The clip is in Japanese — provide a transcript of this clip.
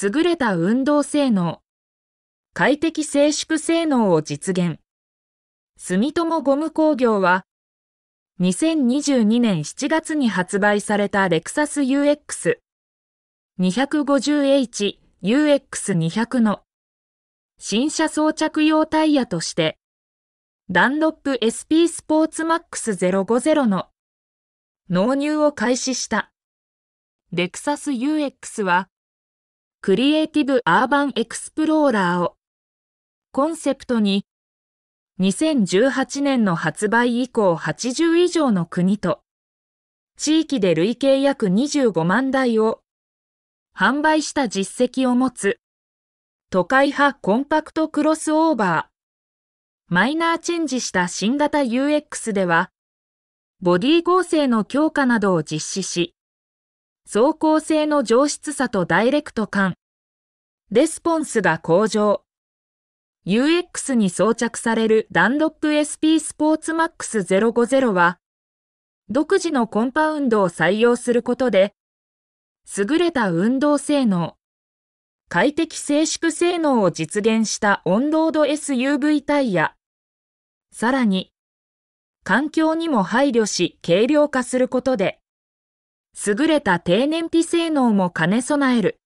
優れた運動性能、快適静粛性能を実現。住友ゴム工業は、2022年7月に発売されたレクサス UX 250H UX200 の新車装着用タイヤとして、ダンロップ SP スポーツマックス050の納入を開始した。レクサス UX はクリエイティブ・アーバン・エクスプローラーをコンセプトに2018年の発売以降80以上の国と地域で累計約25万台を販売した実績を持つ都会派コンパクトクロスオーバーマイナーチェンジした新型 UX ではボディ合成の強化などを実施し走行性の上質さとダイレクト感レスポンスが向上。UX に装着されるダンロップ SP スポーツマックス050は、独自のコンパウンドを採用することで、優れた運動性能、快適静粛性能を実現したオンロード SUV タイヤ、さらに、環境にも配慮し軽量化することで、優れた低燃費性能も兼ね備える。